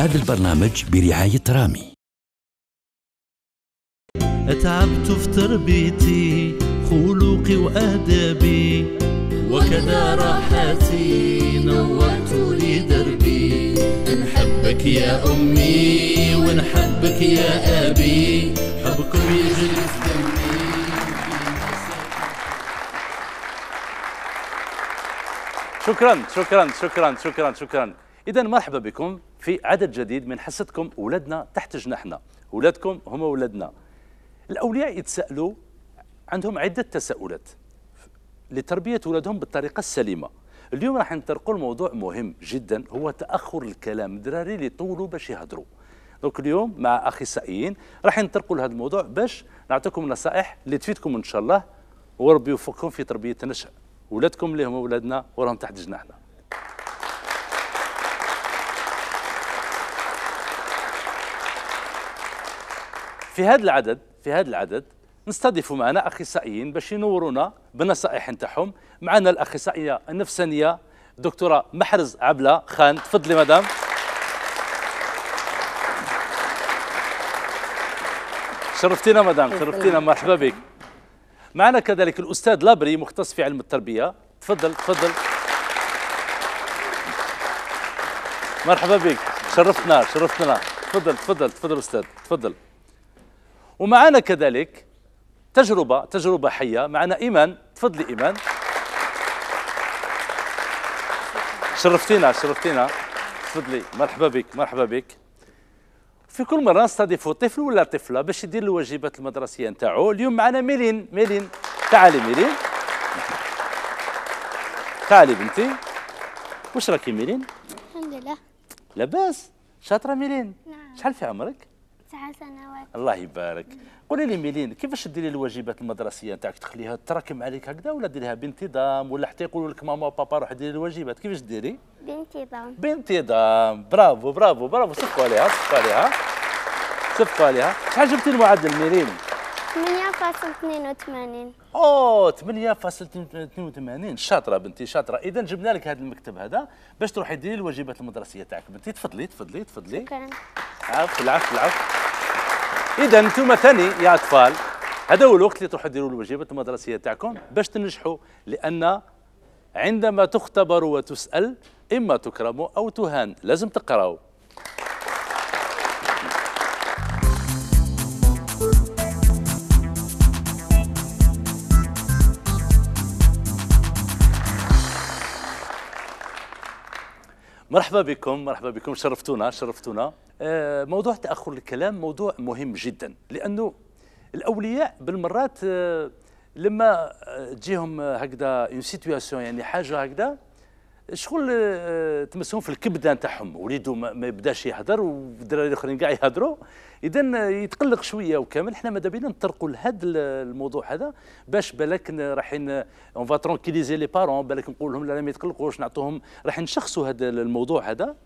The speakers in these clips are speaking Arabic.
هذا البرنامج برعاية رامي تعبت في تربيتي خلقي وأدبي وكذا راحتي نورت لي دربي نحبك يا أمي ونحبك يا أبي حبكم يجلس دمي شكرا شكرا شكرا شكرا شكرا إذا مرحبا بكم في عدد جديد من حصتكم ولادنا تحت جناحنا ولادكم هم ولادنا الأولياء يتسألوا عندهم عدة تساؤلات لتربية ولادهم بالطريقة السليمة اليوم راح نطرقوا الموضوع مهم جدا هو تأخر الكلام الدراري اللي طولوا باش يهضروا دونك اليوم مع اخصائيين راح نطرقوا لهذا الموضوع باش نعطيكم نصائح اللي تفيدكم ان شاء الله وربي يوفقكم في تربيه نشأ ولادكم اللي هم أولادنا وراهم تحت جناحنا في هذا العدد في هذا العدد نستضيف معنا اخصائيين باش ينورونا بالنصائح نتاعهم معنا الاخصائيه النفسانيه دكتوره محرز عبله خان تفضلي مدام شرفتينا مدام شرفتينا مرحبا بك معنا كذلك الاستاذ لابري مختص في علم التربيه تفضل تفضل مرحبا بك شرفتنا شرفتنا تفضل تفضل تفضل استاذ تفضل ومعنا كذلك تجربة تجربة حية معنا إيمان تفضلي إيمان شرفتينا شرفتينا تفضلي مرحبا بك مرحبا بك في كل مرة نستضيفوا طفل ولا طفلة باش يدير الواجبات المدرسية نتاعو اليوم معنا ميلين ميلين تعالي ميلين تعالي بنتي واش راكي ميلين الحمد لله لاباس شاطرة ميلين نعم شحال في عمرك تسع سنوات الله يبارك قولي لي ميلين كيفاش ديري الواجبات المدرسيه نتاعك تخليها تراكم عليك هكذا ولا ديريها بانتظام ولا حتى يقولوا لك ماما وبابا روح ديري الواجبات كيفاش ديري بانتظام بانتظام برافو برافو برافو صفقوا عليها صفقوا عليها صفقوا عليها شحال جبتي المعدل ميلين 8.82 اوه 8.82 شاطره بنتي شاطره اذا جبنا لك هذا المكتب هذا باش تروحي ديري الواجبات المدرسيه تاعك بنتي تفضلي تفضلي تفضلي شكرا العفو العفو العفو اذا انتم ثاني يا اطفال هذا هو الوقت اللي تروحوا ديروا الواجبات المدرسيه تاعكم باش تنجحوا لان عندما تختبر وتسال اما تكرم او تهان لازم تقراوا مرحبا بكم مرحبا بكم شرفتونا شرفتونا آه، موضوع تاخر الكلام موضوع مهم جدا لانه الاولياء بالمرات آه، لما آه، تجيهم هكذا اون سيتوياسيون يعني حاجه هكذا شغل آه، تمسهم في الكبده نتاعهم وليدو ما يبداش يهضر والدراري الاخرين كاع يهضروا اذا يتقلق شويه وكامل احنا ماذا بينا نطرقوا لهذا الموضوع هذا باش بالك رايحين اون فا ترونكيليزي لي بارون بالك نقول لهم لا ما يتقلقوش نعطوهم راح نشخصوا هذا الموضوع هذا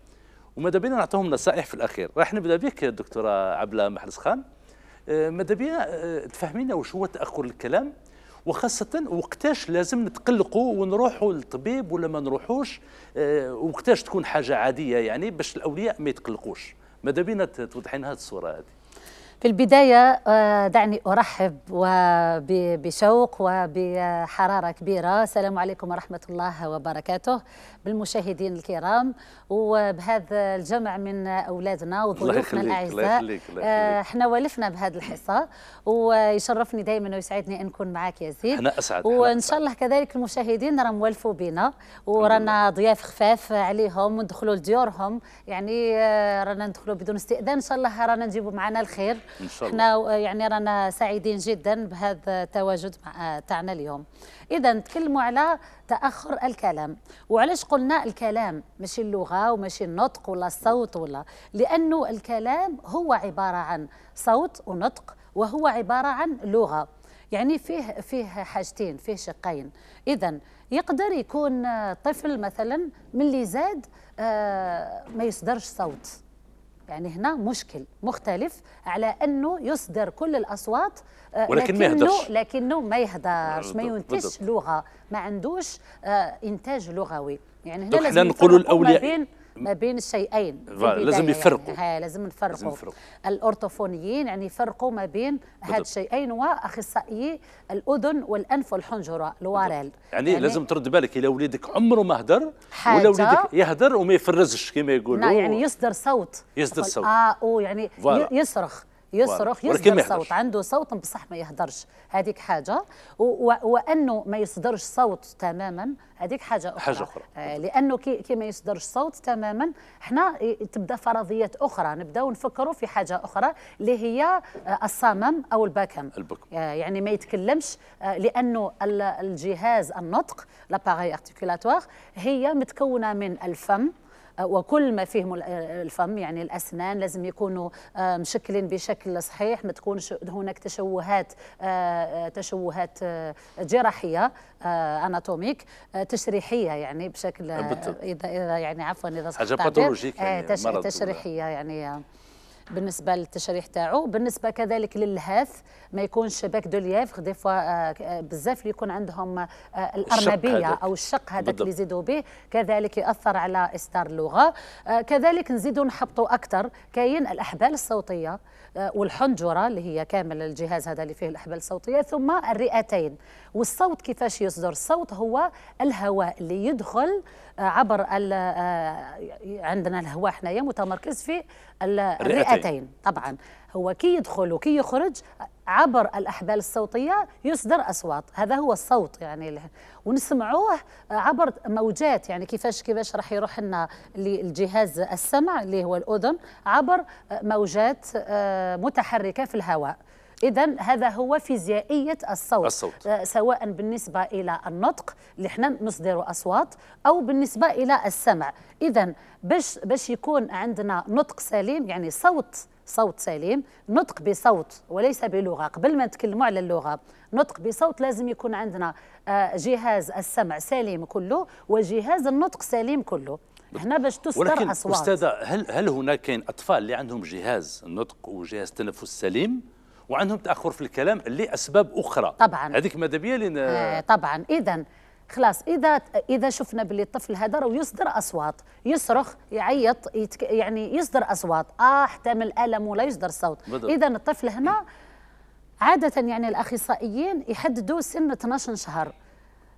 وماذا بينا نعطوهم نصائح في الاخير راح نبدا بك دكتوره عبله محرز خان آه، ماذا بينا آه، تفهمينا وش هو تاخر الكلام وخاصة وقتاش لازم نتقلقوا ونروحوا للطبيب ولا ما نروحوش آه، وقتاش تكون حاجة عادية يعني باش الأولياء ما يتقلقوش ماذا بينا توضحين هذه الصورة هذه في البداية آه، دعني أرحب بشوق وبحرارة كبيرة السلام عليكم ورحمة الله وبركاته بالمشاهدين الكرام وبهذا الجمع من أولادنا وضيوفنا الأعزاء آه، احنا ولفنا بهذا الحصة ويشرفني دائما ويسعدني أن نكون معك يا زيد أنا أسعد وإن شاء الله كذلك المشاهدين راهم ولفوا بنا ورانا ضياف خفاف عليهم وندخلوا لديورهم يعني آه، رانا ندخلوا بدون استئذان إن شاء الله رانا نجيبوا معنا الخير ان شاء الله احنا آه، يعني رانا سعيدين جدا بهذا التواجد آه، تاعنا اليوم اذا نتكلموا على تاخر الكلام وعلاش قلنا الكلام ماشي اللغه وماشي النطق ولا الصوت ولا لانه الكلام هو عباره عن صوت ونطق وهو عباره عن لغه يعني فيه فيه حاجتين فيه شقين اذا يقدر يكون آه، طفل مثلا من اللي زاد ما يصدرش صوت يعني هنا مشكل مختلف على انه يصدر كل الاصوات آه، ولكن لكنه ما يهدرش لكنه ما يهدرش ما ينتجش لغه ما عندوش آه، انتاج لغوي يعني هنا لازم نقولوا الاولياء ما بين الشيئين لازم يعني. يفرقوا يعني. لازم نفرقوا الاورطوفونيين الاورتوفونيين يعني يفرقوا ما بين هاد الشيئين واخصائيي الاذن والانف والحنجره الوارل يعني, يعني لازم ترد بالك الى وليدك عمره ما هدر ولا وليدك يهدر وما يفرزش كما يقولوا يعني يصدر صوت يصدر صوت اه أو يعني يصرخ يصرخ يصدر صوت عنده صوت بصح ما يهدرش هذيك حاجه وانه ما يصدرش صوت تماما هذيك حاجه اخرى, حاجة أخرى. آه لانه كي, كي ما يصدرش صوت تماما احنا تبدا فرضيات اخرى نبداو نفكروا في حاجه اخرى اللي هي آه، الصمم او الباكم البكم. آه يعني ما يتكلمش آه لانه الجهاز النطق لاباري ارتيكولاتوار هي متكونه من الفم وكل ما فيه الفم يعني الاسنان لازم يكونوا آه، مشكلين بشكل صحيح ما تكونش هناك تشوهات آه، آه، تشوهات جراحيه اناتوميك تشريحيه يعني بشكل اذا اذا يعني عفوا اذا حاجه باثولوجيك يعني تشريحيه يعني بالنسبه للتشريح تاعو بالنسبه كذلك للهاف ما يكونش باك دو ليافغ دي فوا بزاف اللي يكون عندهم آه، الارنبيه او الشق هذاك اللي يزيدوا به كذلك ياثر على اصدار اللغه آه، كذلك نزيدوا نحبطوا اكثر كاين الاحبال الصوتيه والحنجره اللي هي كامل الجهاز هذا اللي فيه الاحبال الصوتيه ثم الرئتين والصوت كيفاش يصدر الصوت هو الهواء اللي يدخل آه، عبر آه، عندنا الهواء حنايا متمركز في الرئتين طبعا هو كي يدخل وكي يخرج عبر الأحبال الصوتية يصدر أصوات هذا هو الصوت يعني ونسمعوه عبر موجات يعني كيفاش كيفاش راح يروح لنا للجهاز السمع اللي هو الأذن عبر موجات آه، متحركة في الهواء إذا هذا هو فيزيائية الصوت, الصوت. آه، سواء بالنسبة إلى النطق اللي احنا نصدر أصوات أو بالنسبة إلى السمع إذا باش باش يكون عندنا نطق سليم يعني صوت صوت سليم نطق بصوت وليس بلغة قبل ما نتكلموا على اللغة نطق بصوت لازم يكون عندنا آه، جهاز السمع سليم كله وجهاز النطق سليم كله هنا باش تستر ولكن أصوات أستاذة هل, هل هناك كاين أطفال اللي عندهم جهاز النطق وجهاز التنفس سليم وعندهم تاخر في الكلام لاسباب اخرى طبعا هذيك ماذا بيا آه طبعا اذا خلاص اذا اذا شفنا باللي الطفل هذا راه يصدر اصوات يصرخ يعيط يتك يعني يصدر اصوات اه احتمل الم ولا يصدر صوت اذا الطفل هنا عاده يعني الاخصائيين يحددوا سن 12 شهر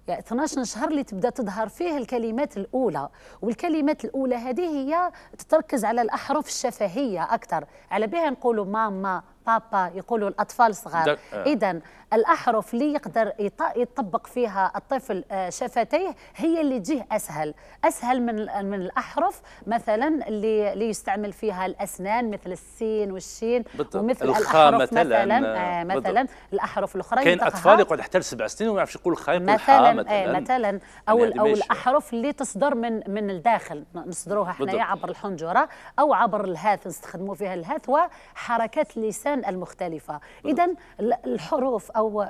يعني 12 شهر اللي تبدا تظهر فيه الكلمات الاولى والكلمات الاولى هذه هي تتركز على الاحرف الشفهيه اكثر على بها نقولوا ماما بابا يقولوا الاطفال صغار آه. اذا الاحرف اللي يقدر يطبق فيها الطفل آه، شفتيه هي اللي تجيه اسهل اسهل من من الاحرف مثلا اللي اللي يستعمل فيها الاسنان مثل السين والشين بالضبط. ومثل الخاء مثلا مثلا, آه مثلا الاحرف الاخرى كاين اطفال يقعد حتى لسبع سنين وما يعرفش يقول خاء مثلا مثلا, إيه، مثلا يعني او او الاحرف اللي تصدر من من الداخل نصدروها حنايا عبر الحنجره او عبر الهاث نستخدموا فيها الهاث وحركات اللسان الالوان المختلفه اذا الحروف او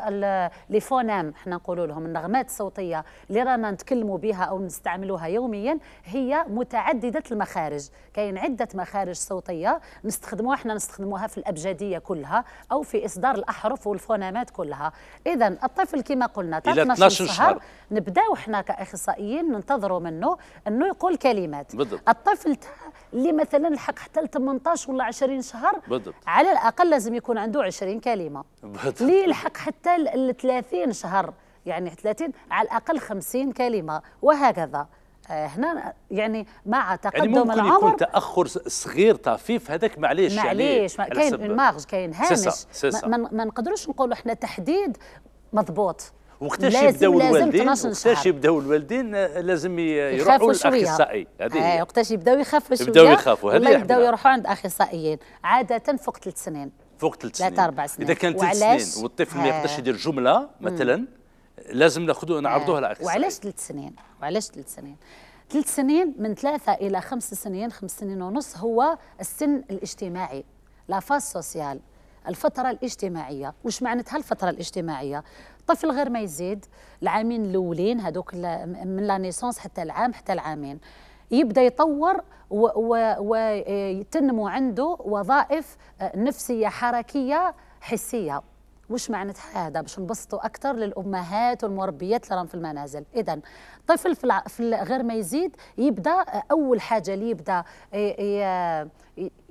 لي فونام احنا نقولوا لهم النغمات الصوتيه اللي رانا نتكلموا بها او نستعملوها يوميا هي متعدده المخارج كاين عده مخارج صوتيه نستخدموها احنا نستخدموها في الابجديه كلها او في اصدار الاحرف والفونامات كلها اذا الطفل كما قلنا 12 شهر نبداو احنا كاخصائيين ننتظروا منه انه يقول كلمات بالضبط. الطفل اللي مثلا لحق حتى ل 18 ولا 20 شهر بالضبط. على الاقل لازم يكون عنده 20 كلمه ليه يلحق حتى ال 30 شهر يعني 30 على الاقل 50 كلمه وهكذا آه، هنا يعني مع يعني تقدم يعني ممكن العمر يكون تاخر صغير طفيف هذاك معليش يعني معليش يعني كاين مارج كاين هامش ما نقدروش نقولوا احنا تحديد مضبوط وقتاش يبداو الوالدين وقتاش يبداو الوالدين لازم يروحوا للاخصائي هذه آه وقتاش يبداو يخافوا شويه يبداو يخافوا هذه يبداو يروحوا عند اخصائيين عاده فوق ثلاث سنين فوق ثلاث سنين ثلاث اربع سنين اذا كان ثلاث سنين والطفل ما يقدرش آه. يدير جمله مثلا لازم ناخذوا نعرضوها على وعلاش ثلاث سنين وعلاش ثلاث سنين ثلاث سنين من ثلاثة إلى خمس سنين خمس سنين ونص هو السن الاجتماعي لا فاس سوسيال الفترة الاجتماعية وش معناتها الفترة الاجتماعية طفل غير ما يزيد العامين الأولين هذوك من لا نيسونس حتى العام حتى العامين يبدا يطور ويتنمو عنده وظائف آه، نفسيه حركيه حسيه وش معنى هذا باش نبسطوا اكثر للامهات والمربيات اللي راهم في المنازل اذا طفل في, في غير ما يزيد يبدا آه، اول حاجه اللي يبدا آه،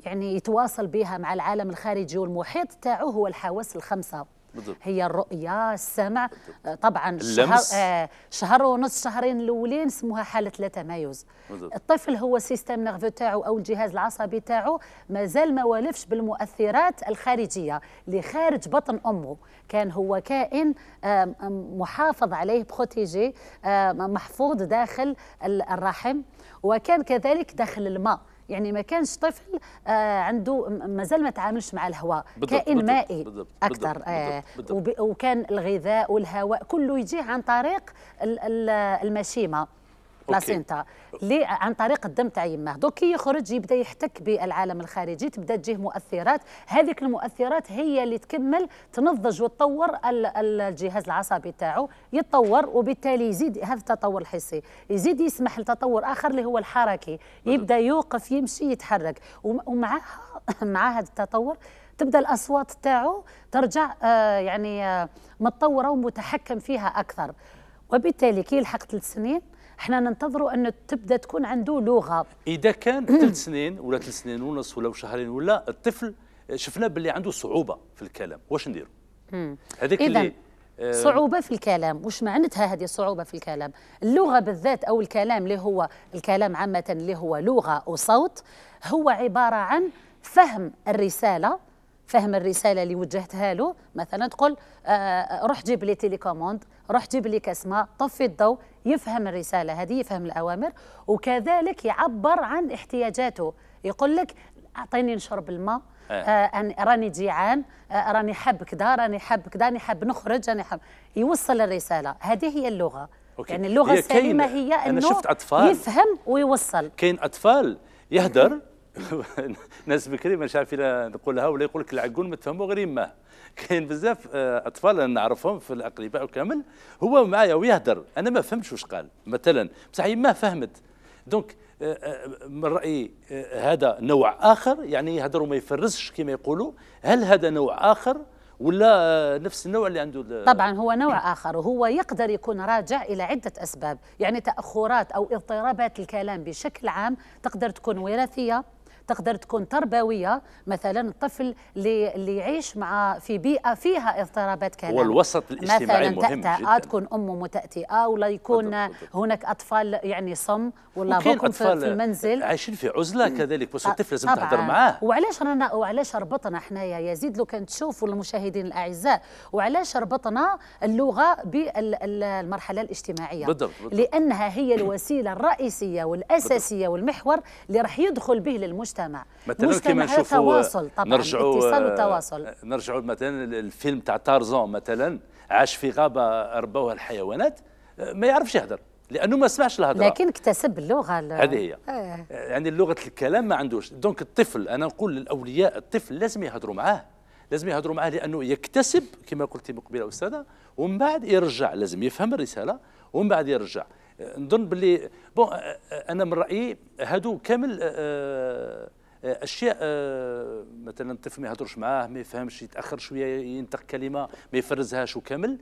يعني يتواصل بها مع العالم الخارجي والمحيط تاعه هو الحواس الخمسه بالضبط. هي الرؤية السمع بالضبط. آه، طبعا اللمس. شهر, آه شهر ونص شهرين الأولين اسمها حالة لا تمايز بالضبط. الطفل هو سيستم نغفو تاعو أو الجهاز العصبي تاعو مازال ما والفش بالمؤثرات الخارجية اللي خارج بطن أمه كان هو كائن آه محافظ عليه بروتيجي آه محفوظ داخل الرحم وكان كذلك داخل الماء يعني ما كانش طفل آه عنده مازال ما تعاملش مع الهواء كائن بالضبط مائي بالضبط اكثر بالضبط آه بالضبط وكان الغذاء والهواء كله يجي عن طريق المشيمه بلاسينتا لي عن طريق الدم تاع يماه دوك كي يخرج يبدا يحتك بالعالم الخارجي تبدا تجيه مؤثرات هذيك المؤثرات هي اللي تكمل تنضج وتطور الجهاز العصبي تاعو يتطور وبالتالي يزيد هذا التطور الحسي يزيد يسمح لتطور اخر اللي هو الحركي يبدا يوقف يمشي يتحرك ومعها مع هذا التطور تبدا الاصوات تاعو ترجع آه يعني آه متطوره ومتحكم فيها اكثر وبالتالي كي يلحق ثلاث سنين احنا ننتظروا أن تبدأ تكون عنده لغة إذا كان ثلاث سنين ولا ثلاث سنين ونص ولا شهرين ولا الطفل شفنا باللي عنده صعوبة في الكلام واش نديروا هذيك اللي آه، صعوبة في الكلام وش معناتها هذه الصعوبة في الكلام اللغة بالذات أو الكلام اللي هو الكلام عامة اللي هو لغة وصوت هو عبارة عن فهم الرسالة فهم الرساله اللي وجهتها له مثلا تقول آه، آه، روح جيب لي تيليكوموند روح جيب لي ماء طفي الضوء يفهم الرساله هذه يفهم الاوامر وكذلك يعبر عن احتياجاته يقول لك اعطيني نشرب الماء آه. آه راني جيعان آه راني حاب كذا راني حاب كذا راني حاب نخرج راني حاب يوصل الرساله هذه هي اللغه أوكي. يعني اللغه هي السليمه هي انه أنا شفت أطفال. يفهم ويوصل كاين اطفال يهدر ناس بكري مش عارف نقولها ولا يقول لك العقول ما تفهموا غير يماه كاين بزاف آه، اطفال انا نعرفهم في الاقرباء وكامل هو معايا ويهدر انا ما فهمتش واش قال مثلا بصح يماه فهمت دونك آه، آه، من رايي هذا نوع اخر يعني يهدر وما يفرزش كما يقولوا هل هذا نوع اخر ولا نفس النوع اللي عنده طبعا هو نوع اخر وهو يقدر يكون راجع الى عده اسباب يعني تاخرات او اضطرابات الكلام بشكل عام تقدر تكون وراثيه تقدر تكون تربويه مثلا الطفل اللي, اللي يعيش مع في بيئه فيها اضطرابات كلام والوسط الاجتماعي مثلا مهم آه، جدا. تكون امه متأتئة ولا يكون هناك اطفال يعني صم ولا بكم في المنزل عايشين في عزله كذلك بس الطفل لازم تهضر معاه وعلاش رانا وعلاش ربطنا حنايا يزيد لو كان تشوفوا المشاهدين الاعزاء وعلاش ربطنا اللغه بالمرحله الاجتماعيه بالضبط لانها هي الوسيله الرئيسيه والاساسيه والمحور اللي راح يدخل به للمجتمع المجتمع مثلا كما نشوفوا نرجعوا آه، نرجعوا مثلا الفيلم تاع تارزون مثلا عاش في غابه ربوها الحيوانات آه، ما يعرفش يهدر لانه ما سمعش الهضره لكن اكتسب اللغه هذه هي آه. آه. يعني لغه الكلام ما عندوش دونك الطفل انا نقول للاولياء الطفل لازم يهضروا معاه لازم يهضروا معاه لانه يكتسب كما قلتي من استاذه ومن بعد يرجع لازم يفهم الرساله ومن بعد يرجع نظن باللي بون انا من رايي هادو كامل اشياء مثلا الطفل ما يهضرش معاه ما يفهمش يتاخر شويه ينطق كلمه ما يفرزهاش وكامل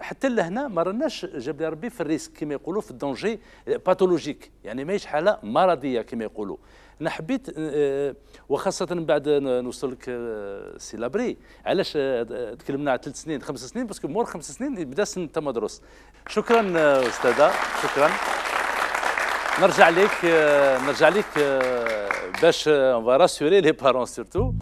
حتى لهنا ما رناش جاب لي ربي في الريسك كما يقولوا في الدونجي باثولوجيك يعني ماهيش حاله مرضيه كما يقولوا انا حبيت آه، وخاصه بعد نوصل لك آه، سي لابري علاش آه، تكلمنا على ثلاث سنين خمس سنين باسكو مور خمس سنين بدا سن تمدرس شكرا استاذه شكرا نرجع لك نرجع لك باش اون فا راسوري لي بارون سيرتو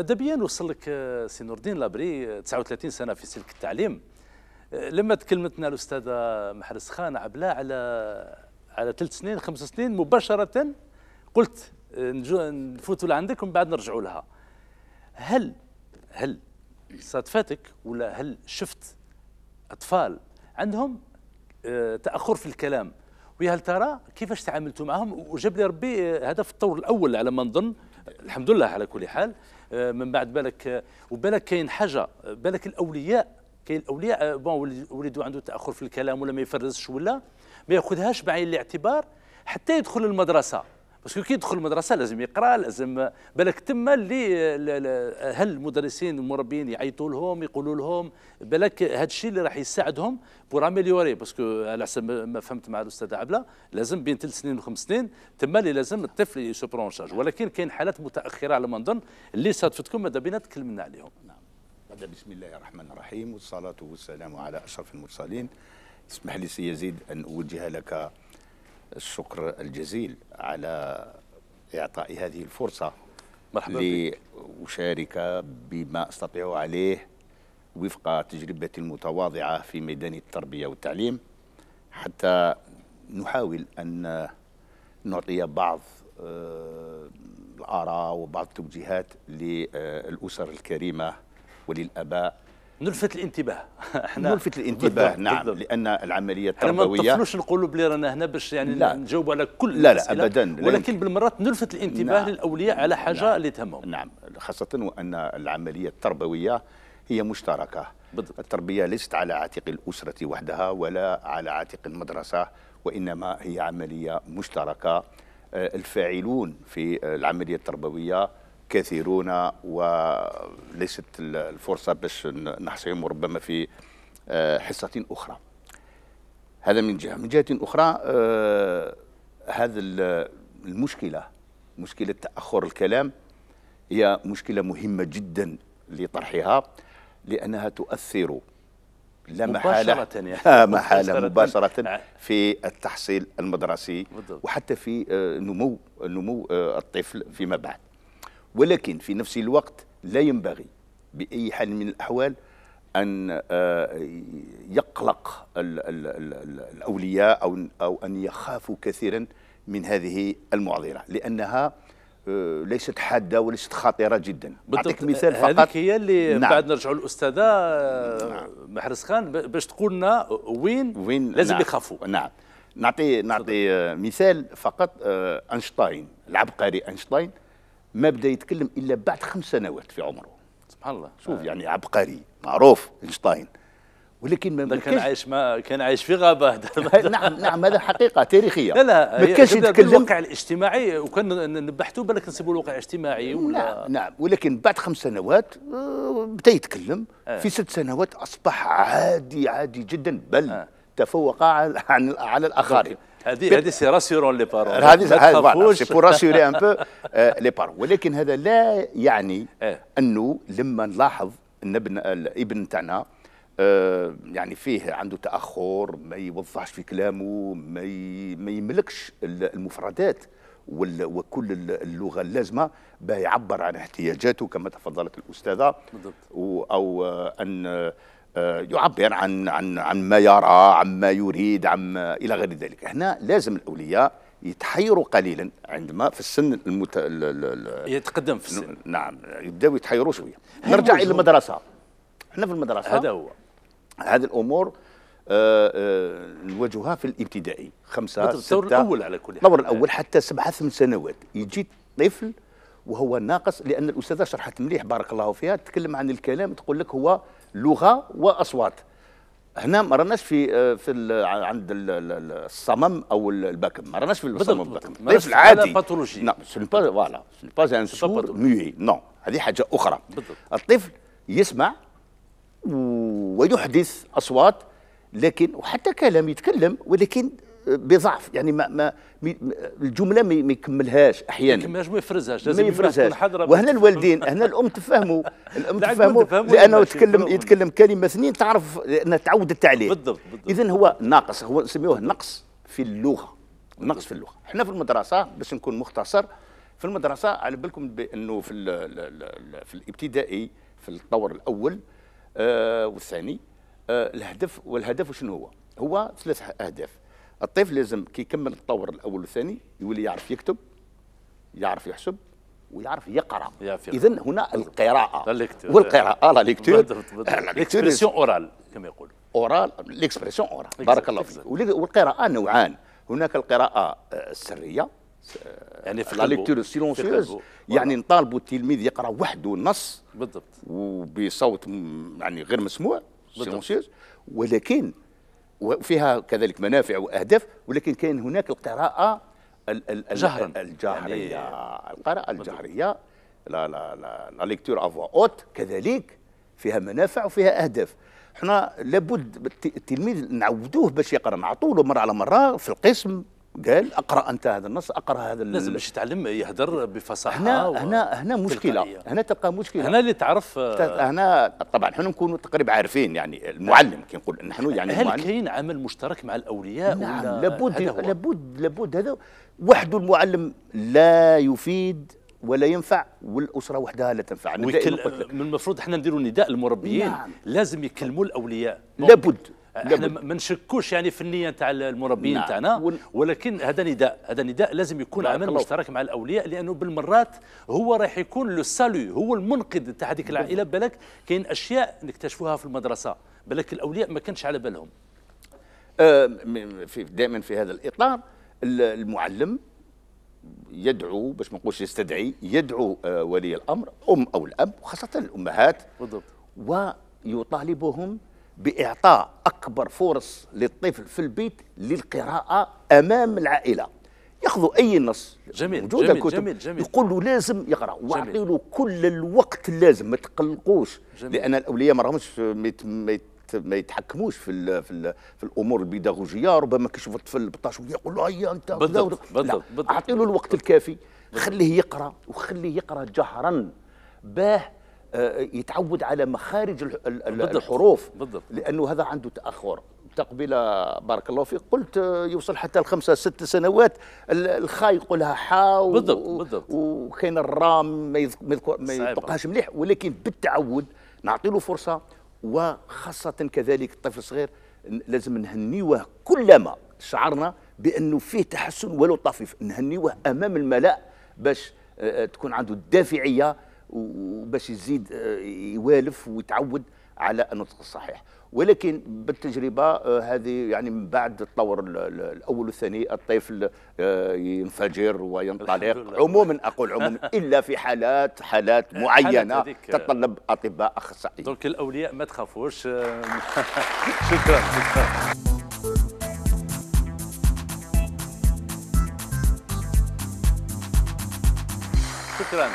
ماذا بيا نوصل لك آه، سي نور الدين لابري 39 آه، سنه في سلك التعليم آه، لما تكلمتنا الاستاذه محرس خان عبلا على على ثلاث سنين خمس سنين مباشره قلت نفوتوا لعندك ومن بعد نرجعوا لها هل هل صادفتك ولا هل شفت اطفال عندهم تاخر في الكلام ويا هل ترى كيفاش تعاملتوا معهم وجاب لي ربي هذا في الطور الاول على ما نظن الحمد لله على كل حال آه، من بعد بالك آه، وبالك كاين حاجه بالك الاولياء كاين الاولياء آه، بون وليدو عنده تاخر في الكلام ولا ما يفرزش ولا ما ياخذهاش بعين الاعتبار حتى يدخل المدرسه باسكو كي يدخل المدرسه لازم يقرا لازم بالك تما اللي هل المدرسين والمربين يعيطوا لهم يقولوا لهم بالك هذا الشيء اللي راح يساعدهم بور اميليوري باسكو على حسب ما فهمت مع الاستاذه عبله لازم بين ثلاث سنين وخمس سنين تما اللي لازم الطفل يسوبرون شارج ولكن كاين حالات متاخره على ما نظن اللي صادفتكم ماذا بينا تكلمنا عليهم نعم بسم الله الرحمن الرحيم والصلاه والسلام على اشرف المرسلين اسمح لي سي يزيد ان اوجه لك الشكر الجزيل على إعطاء هذه الفرصة مرحبا لأشارك بما أستطيع عليه وفق تجربتي المتواضعة في ميدان التربية والتعليم حتى نحاول أن نعطي بعض آه، الآراء وبعض التوجيهات للأسر الكريمة وللأباء نلفت الانتباه احنا نلفت الانتباه نعم بالضبط. لان العمليه التربويه ما نطفلوش نقولوا بلي رانا هنا باش يعني لا. نجاوبوا على كل لا لا ابدا ولكن بالمرات نلفت الانتباه نعم. للاولياء على نعم. حاجه نعم. اللي تهمهم نعم خاصه وان العمليه التربويه هي مشتركه بالضبط. التربيه ليست على عاتق الاسره وحدها ولا على عاتق المدرسه وانما هي عمليه مشتركه آه، الفاعلون في العمليه التربويه كثيرون وليست الفرصة باش نحصيهم ربما في آه، حصة أخرى هذا من جهة من جهة أخرى آه، هذا المشكلة مشكلة تأخر الكلام هي مشكلة مهمة جدا لطرحها لأنها تؤثر لا محالة مباشرة, يعني آه، محالة مباشرة في التحصيل المدرسي وحتى في نمو نمو الطفل فيما بعد ولكن في نفس الوقت لا ينبغي بأي حال من الأحوال أن آه، يقلق الأولياء أو أو أن يخافوا كثيرا من هذه المعضلة لأنها آه، ليست حاده وليست خطيره جدا اعطيك مثال فقط هذيك هي اللي نعم. بعد نرجعوا للاستاذه آه، نعم. محرز خان باش تقول لنا وين وين لازم نعم. يخافوا نعم نعطي نعطي مثال فقط اينشتاين العبقري اينشتاين ما بدا يتكلم الا بعد خمس سنوات في عمره سبحان الله شوف آه. يعني عبقري معروف اينشتاين ولكن ما كان عايش ما كان عايش في غابه نعم نعم هذا حقيقه تاريخيه لا لا ما كانش يتكلم الواقع الاجتماعي وكان نبحتوا بالك نسيبوا الواقع الاجتماعي نعم، ولا نعم, نعم ولكن بعد خمس سنوات آه، بدا يتكلم آه. في ست سنوات اصبح عادي عادي جدا بل آه. تفوق على على الاخرين هذه هذه سي راسيورون لي بارون هذه سي بور راسيوري ان بو لي بارون ولكن هذا لا يعني إيه. انه لما نلاحظ ابن الابن تاعنا آه، يعني فيه عنده تاخر ما يوضحش في كلامه ما ما يملكش المفردات وكل اللغه اللازمه باه يعبر عن احتياجاته كما تفضلت الاستاذه بالضبط او آه، ان آه، آه، يعبر عن عن عن ما يرى عما يريد عما الى غير ذلك هنا لازم الاولياء يتحيروا قليلا عندما في السن المت... يتقدم في السن نعم يبداو يتحيروا شويه نرجع الى المدرسه احنا في المدرسه هذا هو هذه الامور نواجهها آه، آه، في الابتدائي خمسة الدور الأول على كل حال الدور الأول حتى سبعة ثمان سنوات يجي طفل وهو ناقص لأن الأستاذة شرحت مليح بارك الله فيها تتكلم عن الكلام تقول لك هو لغه واصوات هنا ما راناش في آه، في عند الصمم او البكم ما راناش في الصمم والبكم في العادي باثولوجي نعم سو با فوالا سو با ان سور ميي نو هذه حاجه اخرى بالضبط. الطفل يسمع ويحدث اصوات لكن وحتى كلام يتكلم ولكن بضعف يعني ما, ما الجمله ما يكملهاش احيانا ما يكملهاش ما يفرزهاش لازم ما يفرزهاش وهنا الوالدين هنا الام تفهموا الام تفهموا لانه يتكلم يتكلم كلمه اثنين تعرف لانها تعودت عليه بالضبط بالضبط اذا هو ناقص هو نسميوه نقص في اللغه نقص في اللغه احنا في المدرسه باش نكون مختصر في المدرسه على بالكم بانه في في الابتدائي في الطور الاول آه والثاني آه الهدف والهدف شنو هو؟ هو ثلاث اهداف الطفل لازم كي يكمل الطور الاول والثاني يولي يعرف يكتب يعرف يحسب ويعرف يقرا اذا هنا القراءه والقراءه لا ليكتور ليكسبرسيون اورال كما يقول اورال ليكسبرسيون اورال بارك الله فيك والقراءه نوعان هناك القراءه آه، السريه يعني في آه، الليكتور سيلونسيوز يعني نطالبوا التلميذ يقرا وحده النص بالضبط وبصوت يعني غير مسموع سيلونسيوز ولكن وفيها كذلك منافع واهداف ولكن كان هناك القراءه جهرا الجهريه يعني القراءه الجهريه لا لا لا لا ليكتور افوا اوت كذلك فيها منافع وفيها اهداف حنا لابد التلميذ نعودوه باش يقرا نعطوه مره على مره في القسم قال اقرا انت هذا النص اقرا هذا لازم باش يتعلم يهدر بفصاحه هنا و... هنا هنا مشكله تلقائية. هنا تبقى مشكله هنا اللي تعرف آه، هنا طبعا احنا نكونوا تقريبا عارفين يعني المعلم كي نقول نحن يعني هل كاين عمل مشترك مع الاولياء نعم ولا لابد لابد لابد هذا وحده المعلم لا يفيد ولا ينفع والاسره وحدها لا تنفع ويكل... من المفروض احنا نديروا نداء للمربيين نعم. لازم يكلموا الاولياء لابد احنا ما نشكوش يعني في النيه تاع المربيين نعم. تاعنا ولكن هذا نداء هذا نداء لازم يكون عمل مشترك مع الاولياء لانه بالمرات هو راح يكون لو سالو هو المنقذ تاع هذيك العائله بالك كاين اشياء نكتشفوها في المدرسه بالك الاولياء ما كانش على بالهم أه، في دائما في هذا الاطار المعلم يدعو باش ما نقولش يستدعي يدعو أه، ولي الامر ام او الاب وخاصه الامهات بالضبط ويطالبهم باعطاء اكبر فرص للطفل في البيت للقراءه امام العائله ياخذوا اي نص جميل جميل, جميل كتب جميل جميل له لازم يقرا واعطي له كل الوقت اللازم ما تقلقوش لان الاولياء ما راهمش ما يتحكموش في الـ في, الـ في الامور البيداغوجيه ربما كيشوف الطفل بطاش يقول له هيا انت بالضبط بالضبط اعطي له الوقت الكافي خليه يقرا وخليه يقرا جهرا باه آه، يتعود على مخارج الحروف بالضبط لانه هذا عنده تاخر تقبله بارك الله فيك قلت آه، يوصل حتى الخمسه ست سنوات الخا يقولها حا و بالضبط بالضبط وكاين الرام ما يذكر ما يطقهاش مليح ولكن بالتعود نعطي له فرصه وخاصه كذلك الطفل الصغير لازم نهنيوه كلما شعرنا بانه فيه تحسن ولو طفيف نهنيوه امام الملاء باش آه، تكون عنده الدافعيه وباش يزيد آه، يوالف ويتعود على النطق الصحيح ولكن بالتجربه آه، هذه يعني من بعد تطور الاول والثاني الطفل آه، ينفجر وينطلق عموما اقول عموما الا في حالات حالات معينه تتطلب اطباء اخصائيين دونك الاولياء ما تخافوش شكرا شكرا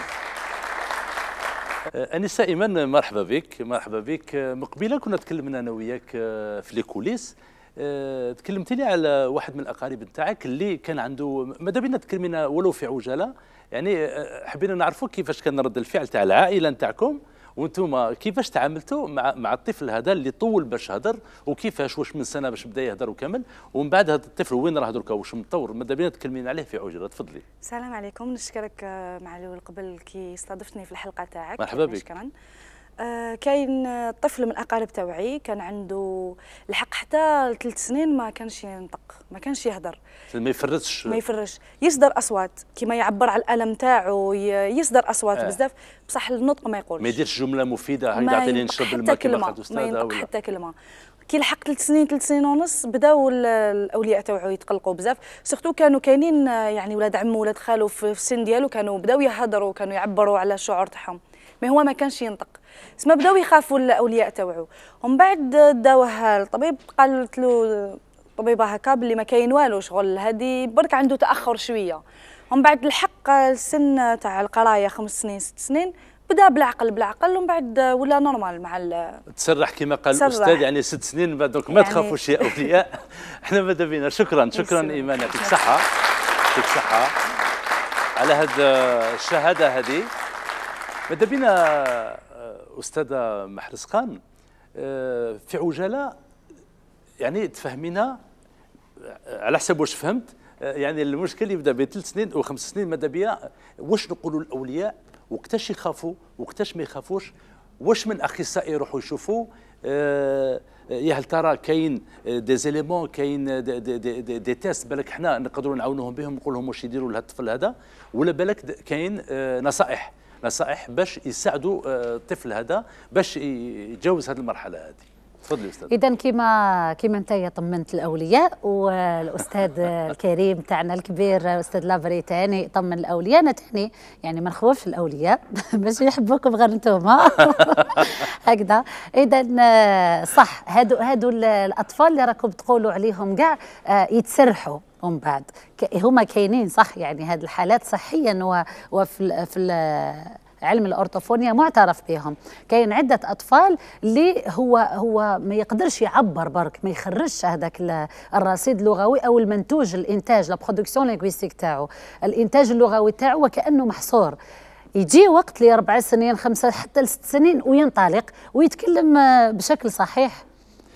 آه، انسه ايمان مرحبا بك مرحبا بك آه، مقبله كنا تكلمنا انا وياك آه، في لي كوليس تكلمت لي على واحد من الاقارب نتاعك اللي كان عنده ماذا بينا تكلمنا ولو في عجاله يعني حبينا نعرفوا كيفاش كان رد الفعل تاع العائله نتاعكم وانتم كيفاش تعاملتوا مع مع الطفل هذا اللي طول باش هدر وكيفاش واش من سنه باش بدا يهدر وكمل ومن بعد هذا الطفل وين راه دركا واش مطور ماذا بينا تكلمين عليه في عجله تفضلي السلام عليكم نشكرك آه، معلول قبل كي استضفتني في الحلقه تاعك مرحبا بك شكرا آه كاين طفل من الاقارب تاوعي كان عنده الحق حتى ثلاث سنين ما كانش ينطق ما كانش يهضر ما يفرش ما يفرش يصدر اصوات كيما يعبر على الالم تاعو يصدر اصوات آه. بزاف بصح النطق ما يقولش ما يديرش جمله مفيده يعطيني نشرب الماء كما قد ما ينطق حتى كلمه كي لحق ثلاث سنين ثلاث سنين ونص بداو الاولياء تاعو يتقلقوا بزاف سورتو كانوا كاينين آه، يعني ولاد عمو ولاد خالو في السن ديالو كانوا بداو يهضروا كانوا يعبروا على الشعور تاعهم مي هو ما كانش ينطق سما بداو يخافوا الاولياء تاوعو ومن بعد داوه الطبيب قالت له الطبيبه هكا باللي ما كاين والو شغل هادي برك عنده تاخر شويه ومن بعد الحق السن تاع القرايه خمس سنين ست سنين بدا بالعقل بالعقل ومن بعد ولا نورمال مع تسرح كما قال تسرح. الاستاذ يعني ست سنين بعد دونك ما يعني... تخافوش يا اولياء احنا ماذا بينا شكرا شكرا ايمان يعطيك صحه يعطيك صحه على هذه الشهاده هذه ماذا بينا أستاذة محرسقان آه، في عجاله يعني تفهمينا آه، على حسب واش فهمت آه، يعني المشكل يبدا بثلاث سنين او خمس سنين ماذا بيا واش نقولوا الاولياء وقتاش يخافوا وقتاش ما يخافوش واش من اخصائي يروحوا يشوفوا يا هل ترى كاين دي زيليمون كاين دي, دي, دي, دي تيست بالك حنا نقدروا نعاونوهم بهم نقول لهم واش يديروا لهذا الطفل هذا ولا بالك كاين نصائح نصائح باش يساعدوا آه، الطفل هذا باش يتجاوز هذه المرحله هذه تفضلي استاذ اذا كما كما انت طمنت الاولياء والاستاذ الكريم تاعنا الكبير استاذ لافري تاني طمن الاولياء انا تاني يعني ما نخوفش الاولياء باش يحبوكم غير انتم هكذا اذا صح هادو هادو الاطفال اللي راكم تقولوا عليهم كاع آه، يتسرحوا من بعد هما كاينين صح يعني هاد الحالات صحيا وفي في علم الأورطوفونيا معترف بهم كاين عدة أطفال اللي هو هو ما يقدرش يعبر برك ما يخرجش هذاك الرصيد اللغوي أو المنتوج الإنتاج لابرودكسيون لينغويستيك تاعو الإنتاج اللغوي تاعو وكأنه محصور يجي وقت لأربع سنين خمسة حتى لست سنين وينطلق ويتكلم بشكل صحيح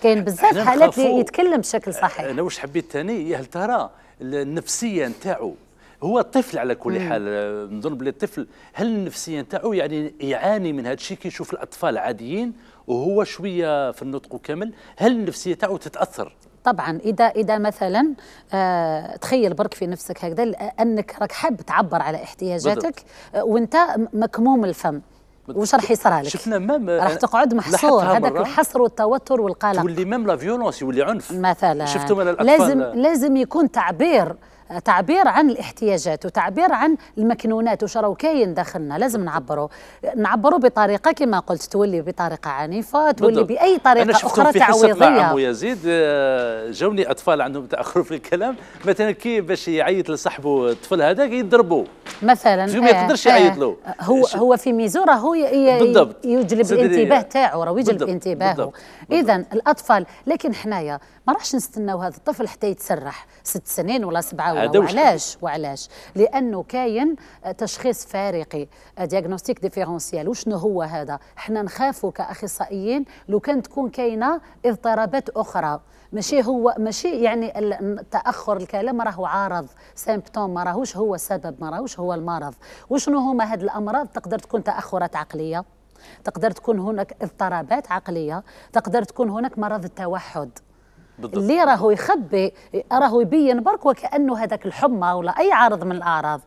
كاين بزاف حالات اللي يتكلم بشكل صحيح انا واش حبيت ثاني هل ترى النفسيه نتاعو هو طفل على كل حال نظن بلي الطفل هل النفسيه نتاعو يعني يعاني من هذا الشيء كي يشوف الاطفال عاديين وهو شويه في النطق كامل هل النفسيه نتاعو تتاثر طبعا اذا اذا مثلا آه تخيل برك في نفسك هكذا انك راك حاب تعبر على احتياجاتك بالضبط. آه، وانت مكموم الفم وش راح يصير لك؟ شفنا مام آه، راح تقعد محصور هذاك الحصر والتوتر والقلق تولي مام لا فيولونس يولي عنف مثلا شفتوا الاطفال لازم لازم يكون تعبير تعبير عن الاحتياجات وتعبير عن المكنونات وشراو كاين داخلنا لازم نعبره نعبره بطريقه كما قلت تولي بطريقه عنيفه تولي بالضبط. باي طريقه أنا اخرى في تعويضيه نعم، ابو يزيد آه، جوني اطفال عندهم تاخر في الكلام مثلا كي باش يعيط لصاحبه الطفل هذاك يضربوه مثلا ما آه، يقدرش يعيط له آه، هو هو في ميزوره هو بالضبط. يجلب الانتباه تاعو راهو يجلب انتباهه اذا الاطفال لكن حنايا ما راحش نستناو هذا الطفل حتى يتسرح ست سنين ولا سبعه وعلاش وعلاش لانه كاين تشخيص فارقي دياغنوستيك ديفيرونسيال وشنو هو هذا حنا نخافوا كاخصائيين لو كان تكون كاينه اضطرابات اخرى ماشي هو ماشي يعني تاخر الكلام راهو عارض سيمبتوم ما راهوش هو السبب ما راهوش هو المرض وشنو هما هاد الامراض تقدر تكون تاخرات عقليه تقدر تكون هناك اضطرابات عقليه تقدر تكون هناك مرض التوحد بالضبط. اللي راهو يخبي راهو يبين برك وكانه هذاك الحمى ولا اي عرض من الاعراض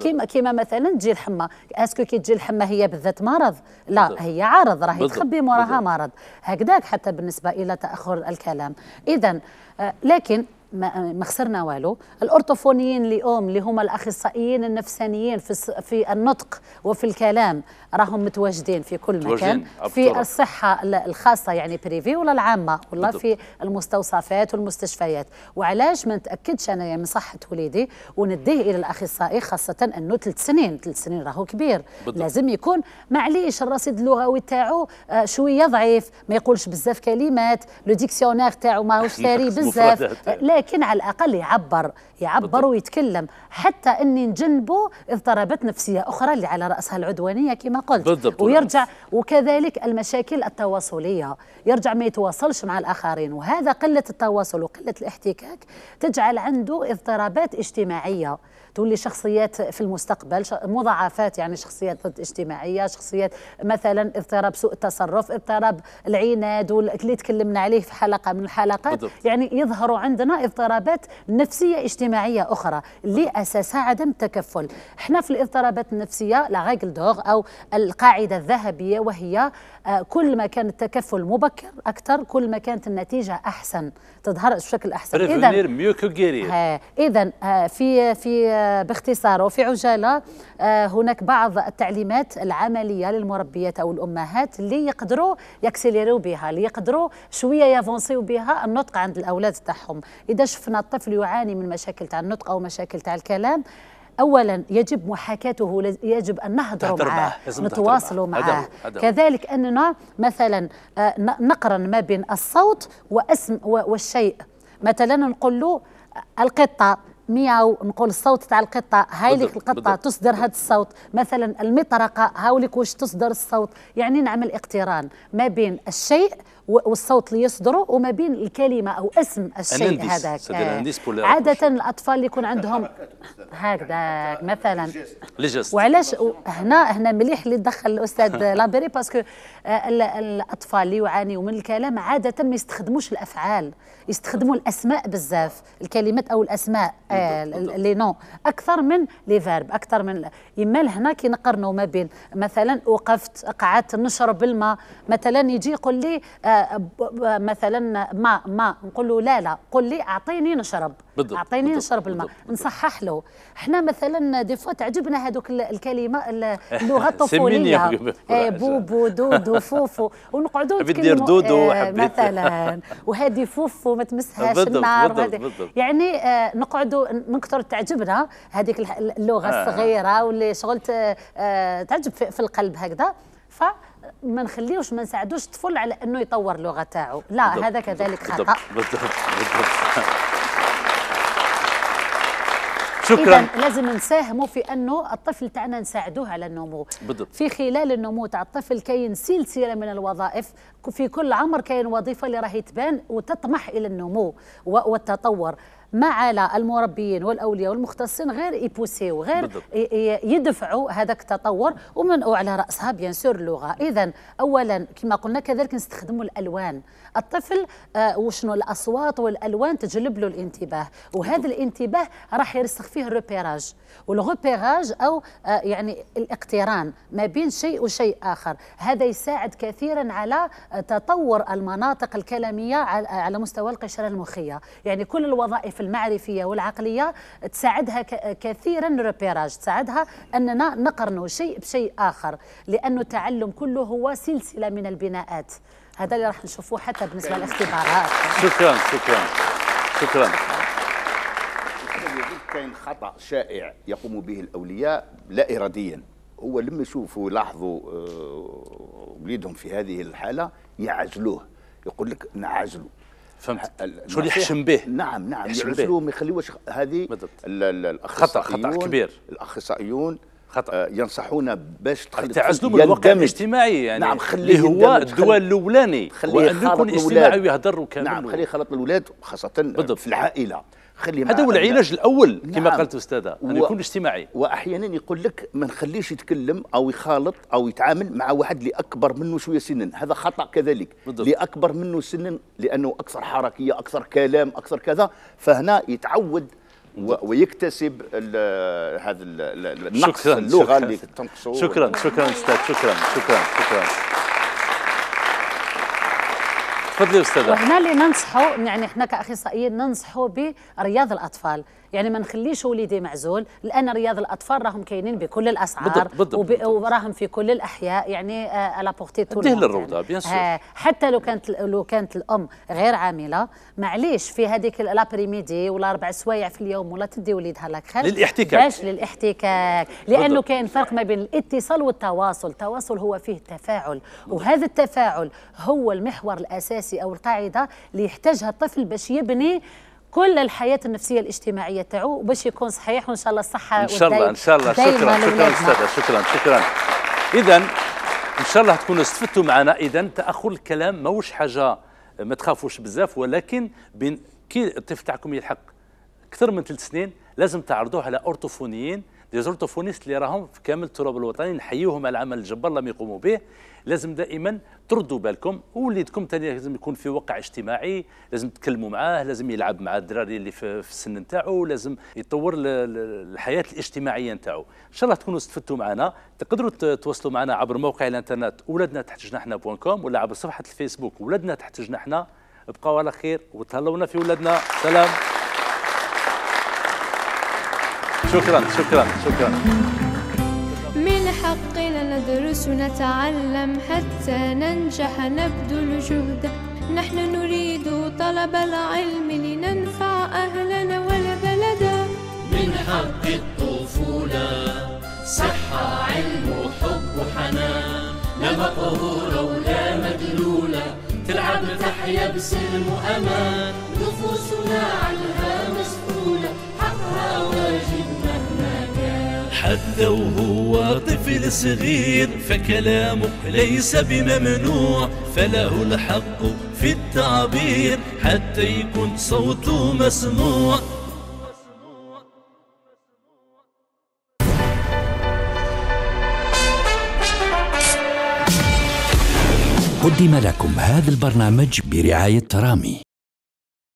كيما كيما مثلا تجي الحمى اسكو كي تجي الحمى هي بالذات مرض لا بالضبط. هي عرض راهي تخبي موراها مرض هكذاك حتى بالنسبه الى تاخر الكلام اذا آه، لكن ما خسرنا والو الأرطفونيين اليوم اللي هما الأخصائيين النفسانيين في في النطق وفي الكلام راهم متواجدين في كل مكان آه، في الصحة الخاصة يعني بريفي ولا العامة ولا في المستوصفات والمستشفيات وعلاش ما نتأكدش أنا يعني من صحة وليدي ونديه إلى الأخصائي خاصة أنه ثلاث سنين ثلاث سنين راهو كبير بالضبط. لازم يكون معليش الرصيد اللغوي تاعو آه، شوية ضعيف ما يقولش بزاف كلمات لو ديكسيونير تاعو ماهوش ثري بزاف لا لكن على الاقل يعبر يعبر بالضبط. ويتكلم حتى اني نجنبه اضطرابات نفسيه اخرى اللي على راسها العدوانيه كما قلت بالضبط ويرجع وكذلك المشاكل التواصليه يرجع ما يتواصلش مع الاخرين وهذا قله التواصل وقله الاحتكاك تجعل عنده اضطرابات اجتماعيه تولي شخصيات في المستقبل مضاعفات يعني شخصيات ضد اجتماعيه شخصيات مثلا اضطراب سوء التصرف اضطراب العناد اللي تكلمنا عليه في حلقه من الحلقات بالضبط. يعني يظهروا عندنا اضطرابات نفسيه اجتماعيه اخرى اللي اساسها عدم التكفل احنا في الاضطرابات النفسيه لا غايكل دوغ او القاعده الذهبيه وهي آه، كل ما كان التكفل مبكر اكثر كل ما كانت النتيجه احسن تظهر بشكل احسن اذا اذا آه، آه، في في باختصار وفي عجاله هناك بعض التعليمات العمليه للمربيات او الامهات اللي يقدروا يكسليروا بها اللي يقدروا شويه يافونسيو بها النطق عند الاولاد تاعهم إذا شفنا الطفل يعاني من مشاكل تاع النطق أو مشاكل تاع الكلام اولا يجب محاكاته يجب ان نهضر معه نتواصل معه أدام. أدام. كذلك اننا مثلا آه، نقرن ما بين الصوت واسم والشيء مثلا نقول له آه، القطه مياو نقول الصوت تاع القطه هايلك القطه بدل. تصدر هذا الصوت مثلا المطرقه هاوليك واش تصدر الصوت يعني نعمل اقتران ما بين الشيء والصوت اللي يصدره وما بين الكلمه او اسم الشيء هذاك عاده الاطفال اللي يكون عندهم هكذاك مثلا وعلاش هنا هنا مليح اللي دخل الاستاذ لابيري باسكو آه، الاطفال اللي يعانيوا من الكلام عاده ما يستخدموش الافعال يستخدموا الاسماء بزاف الكلمات او الاسماء آه، لي نو اكثر من لي فيرب اكثر من اما هنا كي نقرنوا ما بين مثلا وقفت قعدت نشرب الماء مثلا يجي يقول لي آه مثلا ما ما نقول له لا لا قل لي اعطيني نشرب بالضبط اعطيني بالضبط نشرب الماء نصحح له احنا مثلا دي فوا تعجبنا هذوك الكلمه اللغه الطفوليه بوبو إيه، دودو فوفو ونقعدوا نتكلموا دودو مثلا وهذه فوفو ما تمسهاش النار بالضبط بالضبط يعني آه، نقعدوا من كثر تعجبنا هذيك اللغه آه. الصغيره واللي شغلت آه، تعجب في القلب هكذا ف ما نخليوش ما نساعدوش الطفل على انه يطور اللغه تاعو لا بالضبط هذا كذلك خطا بالضبط بالضبط, بالضبط. شكرا إذن لازم نساهموا في انه الطفل تاعنا نساعدوه على النمو بالضبط في خلال النمو تاع الطفل كاين سلسله من الوظائف في كل عمر كاين وظيفه اللي راهي تبان وتطمح الى النمو والتطور ما على المربيين والاولياء والمختصين غير يبوسيو غير يدفعوا هذاك التطور ومن وعلى راسها بيان سور اللغه اذا اولا كما قلنا كذلك نستخدموا الالوان الطفل آه وشنو الاصوات والالوان تجلب له الانتباه وهذا الانتباه راح يرسخ فيه الروبيراج والروبيراج او آه يعني الاقتران ما بين شيء وشيء اخر هذا يساعد كثيرا على آه، تطور المناطق الكلامية على مستوى القشرة المخية يعني كل الوظائف المعرفية والعقلية تساعدها كثيرا الريبيراج تساعدها أننا نقرن شيء بشيء آخر لأن التعلم كله هو سلسلة من البناءات هذا اللي راح نشوفوه حتى بالنسبة للاختبارات شكرا شكرا شكرا كاين خطأ شائع يقوم به الأولياء لا إراديا هو لما يشوفوا يلاحظوا آه، وليدهم في هذه الحاله يعزلوه يقول لك نعزلوا فهمت شو اللي يحشم به نعم نعم يعزلوه ما يخليوش هذه خطا خطا كبير الاخصائيون خطا آه، ينصحونا باش تخلي تعزلوا من الواقع الاجتماعي يعني نعم خليه هو الدول الاولاني خليه يكون اجتماعي ويهدر وكامل نعم خليه خلط الاولاد خاصه بالضبط. في العائله خلي هذا هو العلاج الاول نعم. كما قالت استاذه ان و... يكون اجتماعي واحيانا يقول لك ما نخليش يتكلم او يخالط او يتعامل مع واحد اللي اكبر منه شويه سنا هذا خطا كذلك اللي اكبر منه سنا لانه اكثر حركيه اكثر كلام اكثر كذا فهنا يتعود ويكتسب الـ هذا النقص اللغه شكراً اللي تنقصه شكرا شكرا استاذ شكرا شكرا شكرا, شكرا. تفضلي استاذه وهنا اللي ننصحوا يعني احنا كاخصائيين ننصحوا برياض الاطفال يعني ما نخليش وليدي معزول لان رياض الاطفال راهم كاينين بكل الاسعار بالضبط بالضبط وب... وراهم في كل الاحياء يعني آه لا بورتي تو للروضه بيان آه، سور حتى لو كانت لو كانت الام غير عامله معليش في هذيك لابريميدي ولا اربع سوايع في اليوم ولا تدي وليدها لك خارج للاحتكاك باش للاحتكاك لانه كاين فرق ما بين الاتصال والتواصل التواصل هو فيه تفاعل وهذا التفاعل هو المحور الاساسي او القاعده اللي يحتاجها الطفل باش يبني كل الحياه النفسيه الاجتماعيه تاعو باش يكون صحيح وان شاء الله الصحه ان شاء الله ان شاء الله شكرا شكرا استاذه شكرا شكرا اذا ان شاء الله تكونوا استفدتوا معنا اذا تاخر الكلام ماهوش حاجه ما تخافوش بزاف ولكن بين كي الطفل تاعكم يلحق اكثر من ثلاث سنين لازم تعرضوه على اورتوفونيين دي زورتوفونيست اللي راهم في كامل التراب الوطني نحييهم على العمل الجبار اللي يقوموا به لازم دائما تردوا بالكم وليدكم ثاني لازم يكون في وقع اجتماعي لازم تكلموا معاه لازم يلعب مع الدراري اللي في, في السن نتاعو لازم يطور الحياه الاجتماعيه نتاعو ان شاء الله تكونوا استفدتوا معنا تقدروا تواصلوا معنا عبر موقع الانترنت ولادنا تحت جناحنا بوان كوم ولا عبر صفحه الفيسبوك ولادنا تحت جناحنا بقاو على خير وتهلونا في ولادنا سلام شكرا شكرا شكرا من حقنا ندرس نتعلم حتى ننجح نبذل جهدا نحن نريد طلب العلم لننفع أهلنا والبلدا من حق الطفولة صحة علم وحب وحنان لا مقهورة ولا مدلولة تلعب تحيا بسلم وأمان نفوسنا عنها حتى وهو طفل صغير فكلامه ليس بممنوع فله الحق في التعبير حتى يكون صوته مسموع قدم لكم هذا البرنامج برعاية ترامي